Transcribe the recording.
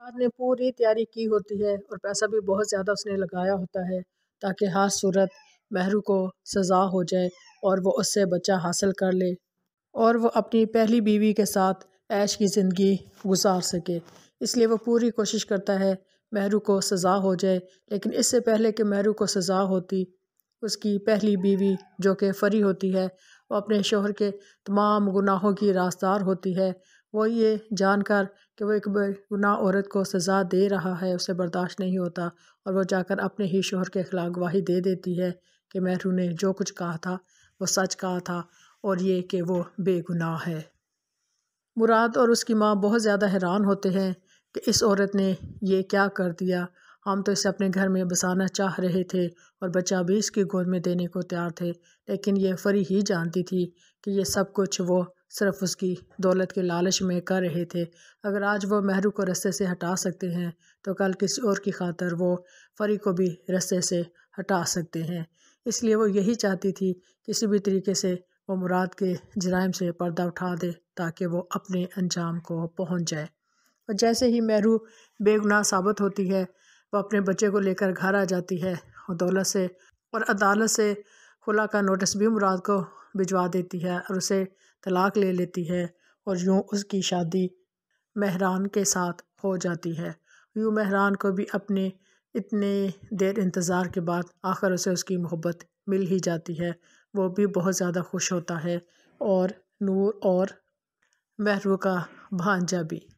उस्ताद ने पूरी तैयारी की होती है और पैसा भी बहुत ज़्यादा उसने लगाया होता है ताकि हर सूरत महरू को सज़ा हो जाए और वो उससे बच्चा हासिल कर ले और वो अपनी पहली बीवी के साथ ऐश की ज़िंदगी गुजार सके इसलिए वो पूरी कोशिश करता है महरू को सज़ा हो जाए लेकिन इससे पहले कि महरू को सज़ा होती उसकी पहली बीवी जो कि फ़री होती है वो अपने शोहर के तमाम गुनाहों की रास्दार होती है वो ये जानकर कि वो एक गुना औरत को सज़ा दे रहा है उसे बर्दाश्त नहीं होता और वो जाकर अपने ही शोहर के खिलाफ गवाही दे देती है कि महरू ने जो कुछ कहा था वो सच कहा था और ये कि वो बेगुनाह है मुराद और उसकी माँ बहुत ज़्यादा हैरान होते हैं कि इस औरत ने ये क्या कर दिया हम तो इसे अपने घर में बसाना चाह रहे थे और बच्चा भी इसकी गोद में देने को तैयार थे लेकिन ये फरी ही जानती थी कि यह सब कुछ वो सिर्फ उसकी दौलत के लालच में कर रहे थे अगर आज वो महरू को रस्ते से हटा सकते हैं तो कल किसी और की खातर वो फरी को भी रस्ते से हटा सकते हैं इसलिए वो यही चाहती थी किसी भी तरीके से वो मुराद के जराइम से पर्दा उठा दे ताकि वो अपने अंजाम को पहुंच जाए और जैसे ही महरू बेगुनाह साबित होती है वह अपने बच्चे को लेकर घर आ जाती है और दौलत से और अदालत से खुला का नोटिस भी मुराद को भिजवा देती है और उसे तलाक ले लेती है और यूँ उसकी शादी महरान के साथ हो जाती है यूँ महरान को भी अपने इतने देर इंतज़ार के बाद आखिर उसे उसकी मोहब्बत मिल ही जाती है वो भी बहुत ज़्यादा खुश होता है और नूर और महरू का भांजा भी